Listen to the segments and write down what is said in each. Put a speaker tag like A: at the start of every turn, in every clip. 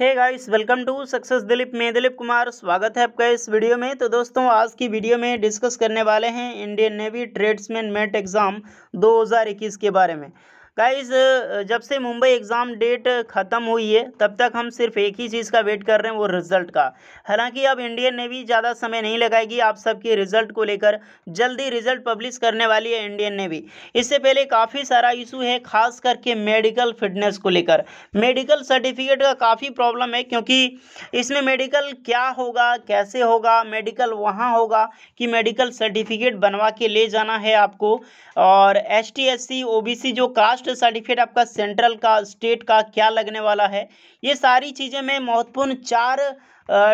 A: hey guys welcome to success Dilip में दिलीप कुमार स्वागत है आपका इस वीडियो में तो दोस्तों आज की वीडियो में डिस्कस करने वाले हैं Indian Navy tradesman mate exam 2021 के बारे में गाइज जब से मुंबई एग्ज़ाम डेट ख़त्म हुई है तब तक हम सिर्फ एक ही चीज़ का वेट कर रहे हैं वो रिज़ल्ट का हालांकि अब इंडियन नेवी ज़्यादा समय नहीं लगाएगी आप सबके रिज़ल्ट को लेकर जल्दी रिज़ल्ट पब्लिश करने वाली है इंडियन नेवी इससे पहले काफ़ी सारा इशू है खास करके मेडिकल फिटनेस को लेकर मेडिकल सर्टिफिकेट का काफ़ी प्रॉब्लम है क्योंकि इसमें मेडिकल क्या होगा कैसे होगा मेडिकल वहाँ होगा कि मेडिकल सर्टिफिकेट बनवा के ले जाना है आपको और एस टी जो कास्ट सर्टिफिकेट आपका सेंट्रल का स्टेट का क्या लगने वाला है ये सारी चीज़ें मैं महत्वपूर्ण चार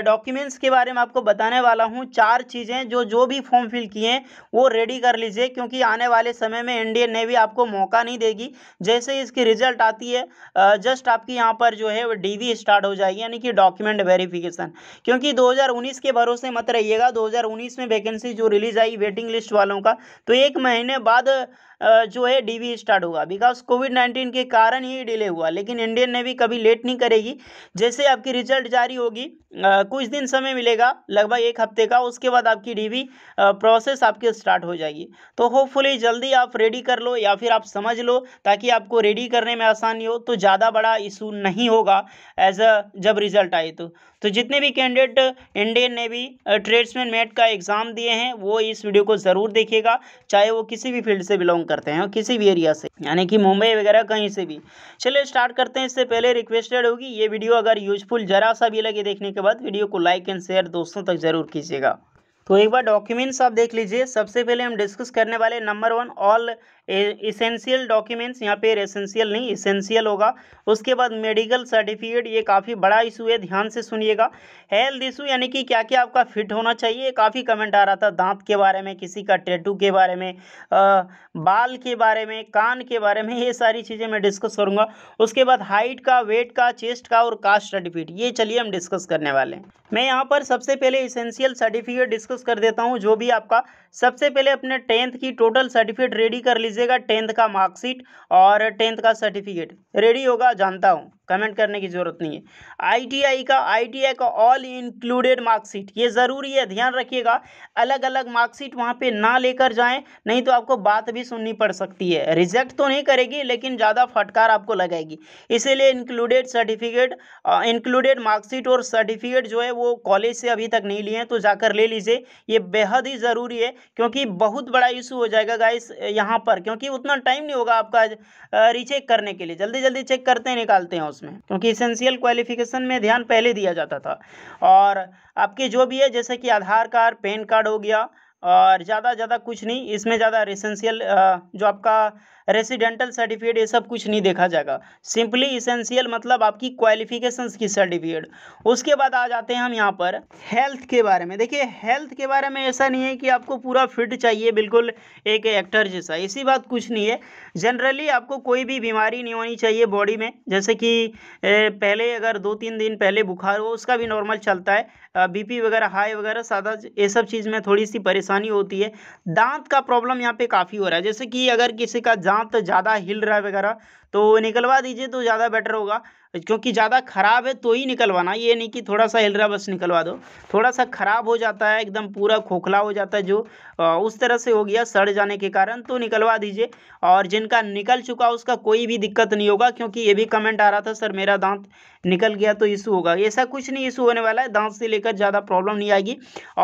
A: डॉक्यूमेंट्स के बारे में आपको बताने वाला हूँ चार चीज़ें जो जो भी फॉर्म फिल किए हैं वो रेडी कर लीजिए क्योंकि आने वाले समय में इंडियन नेवी आपको मौका नहीं देगी जैसे इसकी रिजल्ट आती है जस्ट आपकी यहाँ पर जो है वो डीवी स्टार्ट हो जाएगी यानी कि डॉक्यूमेंट वेरीफिकेशन क्योंकि दो के भरोसे मत रहिएगा दो में वैकेंसी जो रिलीज आई वेटिंग लिस्ट वालों का तो एक महीने बाद जो है डीवी स्टार्ट होगा बिकॉज कोविड नाइन्टीन के कारण ही डिले हुआ लेकिन इंडियन नेवी कभी लेट नहीं करेगी जैसे आपकी रिजल्ट जारी होगी कुछ दिन समय मिलेगा लगभग एक हफ्ते का उसके बाद आपकी डीवी प्रोसेस आपके स्टार्ट हो जाएगी तो होपफुली जल्दी आप रेडी कर लो या फिर आप समझ लो ताकि आपको रेडी करने में आसानी हो तो ज़्यादा बड़ा इशू नहीं होगा एज अ जब रिजल्ट आए तो तो जितने भी candidate Indian Navy tradesman mate का एग्ज़ाम दिए हैं वो इस वीडियो को ज़रूर देखेगा चाहे वो किसी भी फील्ड से बिलोंग करते हैं और किसी भी एरिया से यानी कि मुंबई वगैरह कहीं से भी चलिए स्टार्ट करते हैं इससे पहले रिक्वेस्टेड होगी ये वीडियो अगर यूजफुल ज़रा सा भी लगे देखने के बाद वीडियो को लाइक एंड शेयर दोस्तों तक जरूर कीजिएगा तो एक बार डॉक्यूमेंट्स आप देख लीजिए सबसे पहले हम डिस्कस करने वाले number one all essential documents यहाँ पे एसेंशियल नहीं इसेंशियल होगा उसके बाद मेडिकल सर्टिफिकेट ये काफ़ी बड़ा इशू है ध्यान से सुनिएगा हेल्थ इशू यानी कि क्या क्या आपका फिट होना चाहिए काफ़ी कमेंट आ रहा था दांत के बारे में किसी का टेटू के बारे में आ, बाल के बारे में कान के बारे में ये सारी चीज़ें मैं डिस्कस करूँगा उसके बाद हाइट का वेट का चेस्ट का और कास्ट सर्टिफिकेट ये चलिए हम डिस्कस करने वाले हैं मैं यहाँ पर सबसे पहले इसेंशियल सर्टिफिकेट डिस्कस कर देता हूँ जो भी आपका सबसे पहले अपने टेंथ की टोटल सर्टिफिकेट रेडी कर लीजिएगा टेंथ का मार्कशीट और टेंथ का सर्टिफिकेट रेडी होगा जानता हूँ कमेंट करने की जरूरत नहीं है आईटीआई का आईटीआई का ऑल इंक्लूडेड मार्कशीट ये ज़रूरी है ध्यान रखिएगा अलग अलग मार्कशीट वहाँ पे ना लेकर जाएं नहीं तो आपको बात भी सुननी पड़ सकती है रिजेक्ट तो नहीं करेगी लेकिन ज़्यादा फटकार आपको लगाएगी इसीलिए इंक्लूडेड सर्टिफिकेट इंक्लूडेड मार्कशीट और सर्टिफिकेट जो है वो कॉलेज से अभी तक नहीं लिए हैं तो जाकर ले लीजिए ये बेहद ही ज़रूरी है क्योंकि बहुत बड़ा इशू हो जाएगा गाइस यहाँ पर क्योंकि उतना टाइम नहीं होगा आपका रीचेक करने के लिए जल्दी जल्दी चेक करते हैं निकालते हैं उसमें क्योंकि इसेंशियल क्वालिफिकेशन में ध्यान पहले दिया जाता था और आपके जो भी है जैसे कि आधार कार्ड पैन कार्ड हो गया और ज़्यादा ज़्यादा कुछ नहीं इसमें ज़्यादा रिसेंशियल जो आपका रेसिडेंटल सर्टिफिकेट ये सब कुछ नहीं देखा जाएगा सिंपली इसेंशियल मतलब आपकी क्वालिफिकेशन की सर्टिफिकेट उसके बाद आ जाते हैं हम यहाँ पर हेल्थ के बारे में देखिए हेल्थ के बारे में ऐसा नहीं है कि आपको पूरा फिट चाहिए बिल्कुल एक एक्टर जैसा इसी बात कुछ नहीं है जनरली आपको कोई भी बीमारी नहीं होनी चाहिए बॉडी में जैसे कि पहले अगर दो तीन दिन पहले बुखार हो उसका भी नॉर्मल चलता है बीपी वगैरह हाई वगैरह सादा ये सब चीज़ में थोड़ी सी परेशानी होती है दांत का प्रॉब्लम यहाँ पे काफ़ी हो रहा है जैसे कि अगर किसी का दांत तो ज़्यादा हिल रहा है वगैरह तो निकलवा दीजिए तो ज़्यादा बेटर होगा क्योंकि ज़्यादा ख़राब है तो ही निकलवाना ये नहीं कि थोड़ा सा हिल रहा बस निकलवा दो थोड़ा सा ख़राब हो जाता है एकदम पूरा खोखला हो जाता है जो उस तरह से हो गया सड़ जाने के कारण तो निकलवा दीजिए और जिनका निकल चुका उसका कोई भी दिक्कत नहीं होगा क्योंकि ये भी कमेंट आ रहा था सर मेरा दांत निकल गया तो इशू होगा ऐसा कुछ नहीं इशू होने वाला है दांत से लेकर ज़्यादा प्रॉब्लम नहीं आएगी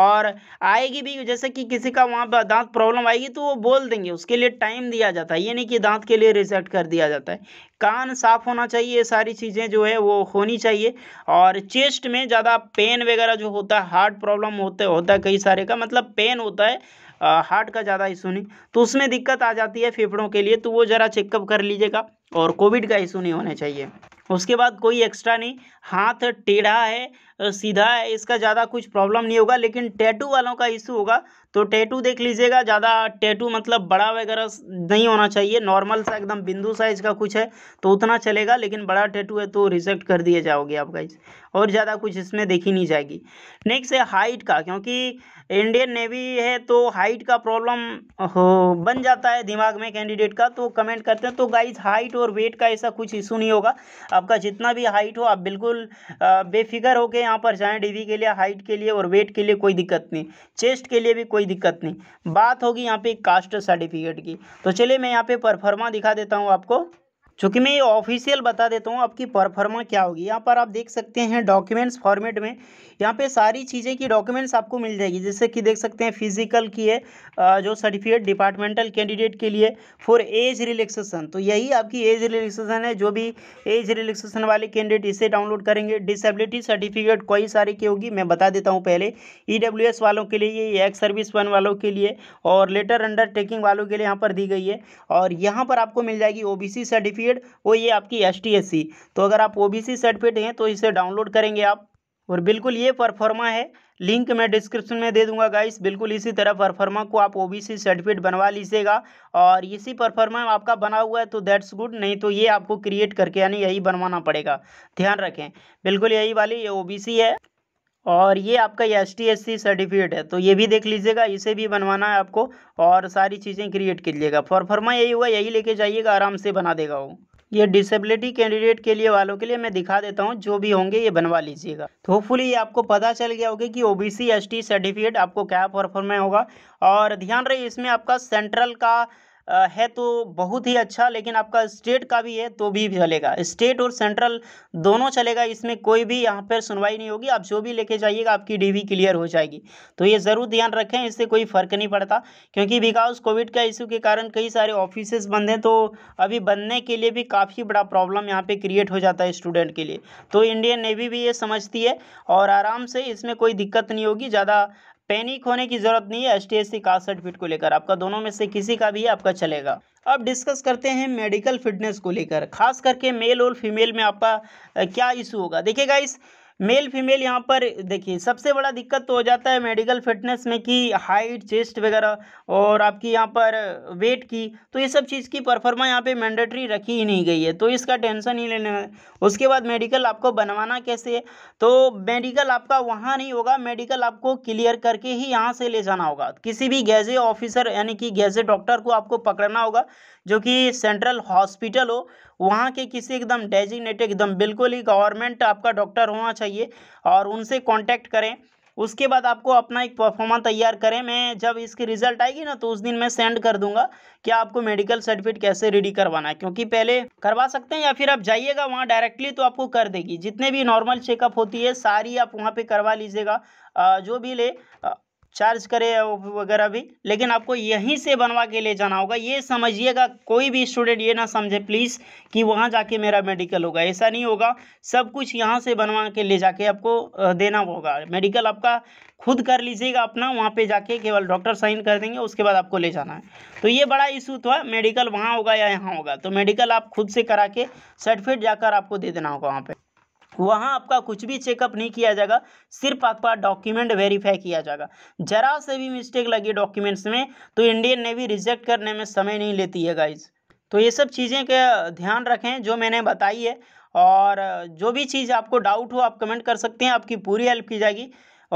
A: और आएगी भी जैसे कि किसी का वहाँ पर दांत प्रॉब्लम आएगी तो वो बोल देंगे उसके लिए टाइम दिया जाता है ये नहीं कि दांत के लिए रिसेट कर दिया जाता है कान साफ होना चाहिए सारी चीज़ें जो है वो होनी चाहिए और चेस्ट में ज़्यादा पेन वगैरह जो होता है हार्ट प्रॉब्लम होते होता है कई सारे का मतलब पेन होता है हार्ट का ज़्यादा इशू नहीं तो उसमें दिक्कत आ जाती है फेफड़ों के लिए तो वो ज़रा चेकअप कर लीजिएगा और कोविड का इशू नहीं होना चाहिए उसके बाद कोई एक्स्ट्रा नहीं हाथ टेढ़ा है सीधा है इसका ज़्यादा कुछ प्रॉब्लम नहीं होगा लेकिन टैटू वालों का इशू होगा तो टैटू देख लीजिएगा ज़्यादा टैटू मतलब बड़ा वगैरह नहीं होना चाहिए नॉर्मल सा एकदम बिंदु साइज का कुछ है तो उतना चलेगा लेकिन बड़ा टैटू है तो रिजेक्ट कर दिए जाओगे आप गाइज और ज़्यादा कुछ इसमें देखी नहीं जाएगी नेक्स्ट है हाइट का क्योंकि इंडियन नेवी है तो हाइट का प्रॉब्लम हो बन जाता है दिमाग में कैंडिडेट का तो कमेंट करते हैं तो गाइज हाइट और वेट का ऐसा कुछ इशू नहीं होगा आपका जितना भी हाइट हो आप बिल्कुल बेफिक्र होकर यहाँ पर जाएँ डीवी के लिए हाइट के लिए और वेट के लिए कोई दिक्कत नहीं चेस्ट के लिए भी कोई दिक्कत नहीं बात होगी यहाँ पे कास्ट सर्टिफिकेट की तो चलिए मैं यहाँ पे परफॉर्मा दिखा देता हूँ आपको चूँकि मैं ये ऑफिशियल बता देता हूँ आपकी परफॉर्मा क्या होगी यहाँ पर आप देख सकते हैं डॉक्यूमेंट्स फॉर्मेट में यहाँ पे सारी चीज़ें की डॉक्यूमेंट्स आपको मिल जाएगी जैसे कि देख सकते हैं फिजिकल की है जो सर्टिफिकेट डिपार्टमेंटल कैंडिडेट के लिए फॉर एज रिलैक्सेशन तो यही आपकी एज रिलैक्सेशन है जो भी एज रिलैक्सेशन वाले कैंडिडेट इसे डाउनलोड करेंगे डिसेबिलिटी सर्टिफिकेट कई सारी की होगी मैं बता देता हूँ पहले ई e वालों के लिए एक्स सर्विस वन वालों के लिए और लेटर अंडरटेकिंग वालों के लिए यहाँ पर दी गई है और यहाँ पर आपको मिल जाएगी ओ सर्टिफिकेट सर्टिफिकेट वो ये आपकी एस टी तो अगर आप ओ बी सर्टिफिकेट हैं तो इसे डाउनलोड करेंगे आप और बिल्कुल ये परफॉर्मा है लिंक मैं डिस्क्रिप्शन में दे दूंगा गाइस बिल्कुल इसी तरह परफॉर्मा को आप ओबीसी सर्टिफिकेट बनवा लीजिएगा और इसी परफॉर्मा आपका बना हुआ है तो दैट्स गुड नहीं तो ये आपको क्रिएट करके यानी यही बनवाना पड़ेगा ध्यान रखें बिल्कुल यही वाली ये ओबीसी है और ये आपका S T S C certificate है तो ये भी देख लीजिएगा इसे भी बनवाना है आपको और सारी चीज़ें क्रिएट कर लीजिएगा फॉर्फर्मा यही होगा यही लेके जाइएगा आराम से बना देगा वो ये डिसेबिलिटी कैंडिडेट के लिए वालों के लिए मैं दिखा देता हूँ जो भी होंगे ये बनवा लीजिएगा तो होपफुली ये आपको पता चल गया होगा कि ओ एस टी सर्टिफिकेट आपको क्या परफॉर्म होगा और ध्यान रहे इसमें आपका सेंट्रल का है तो बहुत ही अच्छा लेकिन आपका स्टेट का भी है तो भी चलेगा स्टेट और सेंट्रल दोनों चलेगा इसमें कोई भी यहाँ पर सुनवाई नहीं होगी आप जो भी लेके जाइएगा आपकी डीवी क्लियर हो जाएगी तो ये ज़रूर ध्यान रखें इससे कोई फ़र्क नहीं पड़ता क्योंकि बिकॉज कोविड का इशू के कारण कई सारे ऑफिसेज बंद हैं तो अभी बनने के लिए भी काफ़ी बड़ा प्रॉब्लम यहाँ पर क्रिएट हो जाता है स्टूडेंट के लिए तो इंडियन नेवी भी ये समझती है और आराम से इसमें कोई दिक्कत नहीं होगी ज़्यादा पैनिक होने की जरूरत नहीं है S T S C caste certificate को लेकर आपका दोनों में से किसी का भी आपका चलेगा अब डिस्कस करते हैं मेडिकल फिटनेस को लेकर खास करके मेल और फीमेल में आपका क्या इशू होगा देखिएगा इस मेल फीमेल यहाँ पर देखिए सबसे बड़ा दिक्कत तो हो जाता है मेडिकल फिटनेस में कि हाइट चेस्ट वगैरह और आपकी यहाँ पर वेट की तो ये सब चीज़ की परफॉर्मा यहाँ पे मैंडेटरी रखी ही नहीं गई है तो इसका टेंशन ही लेने उसके बाद मेडिकल आपको बनवाना कैसे तो मेडिकल आपका वहाँ नहीं होगा मेडिकल आपको क्लियर करके ही यहाँ से ले जाना होगा किसी भी गैजे ऑफिसर यानी कि गैजे डॉक्टर को आपको पकड़ना होगा जो कि सेंट्रल हॉस्पिटल हो वहाँ के किसी एकदम डेजिग्नेटेड एकदम बिल्कुल ही गवर्नमेंट आपका डॉक्टर होना चाहिए और उनसे कॉन्टैक्ट करें उसके बाद आपको अपना एक परफॉर्मा तैयार करें मैं जब इसकी रिजल्ट आएगी ना तो उस दिन मैं सेंड कर दूंगा कि आपको मेडिकल सर्टिफिकेट कैसे रेडी करवाना है क्योंकि पहले करवा सकते हैं या फिर आप जाइएगा वहाँ डायरेक्टली तो आपको कर देगी जितने भी नॉर्मल चेकअप होती है सारी आप वहाँ पर करवा लीजिएगा जो भी ले चार्ज करे वगैरह भी लेकिन आपको यहीं से बनवा के ले जाना होगा ये समझिएगा कोई भी स्टूडेंट ये ना समझे प्लीज़ कि वहाँ जाके मेरा मेडिकल होगा ऐसा नहीं होगा सब कुछ यहाँ से बनवा के ले जाके आपको देना होगा मेडिकल आपका खुद कर लीजिएगा अपना वहाँ पे जाके केवल डॉक्टर साइन कर देंगे उसके बाद आपको ले जाना है तो ये बड़ा इशू था मेडिकल वहाँ होगा या यहाँ होगा तो मेडिकल आप खुद से करा के सर्टिफिकेट जाकर आपको दे देना होगा वहाँ पे वहाँ आपका कुछ भी चेकअप नहीं किया जाएगा सिर्फ आपका डॉक्यूमेंट वेरीफाई किया जाएगा जरा से भी मिस्टेक लगी डॉक्यूमेंट्स में तो इंडियन नेवी रिजेक्ट करने में समय नहीं लेती है गाइज तो ये सब चीज़ें का ध्यान रखें जो मैंने बताई है और जो भी चीज़ आपको डाउट हो आप कमेंट कर सकते हैं आपकी पूरी हेल्प की जाएगी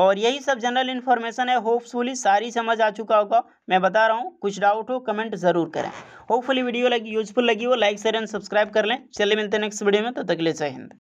A: और यही सब जनरल इन्फॉर्मेशन है होपफुली सारी समझ आ चुका होगा मैं बता रहा हूँ कुछ डाउट हो कमेंट ज़रूर करें होपफुली वीडियो लगी यूजफुल लगी हो लाइक शेयर एंड सब्सक्राइब कर लें चलिए मिलते हैं नेक्स्ट वीडियो में तब तो तक ले जय हिंद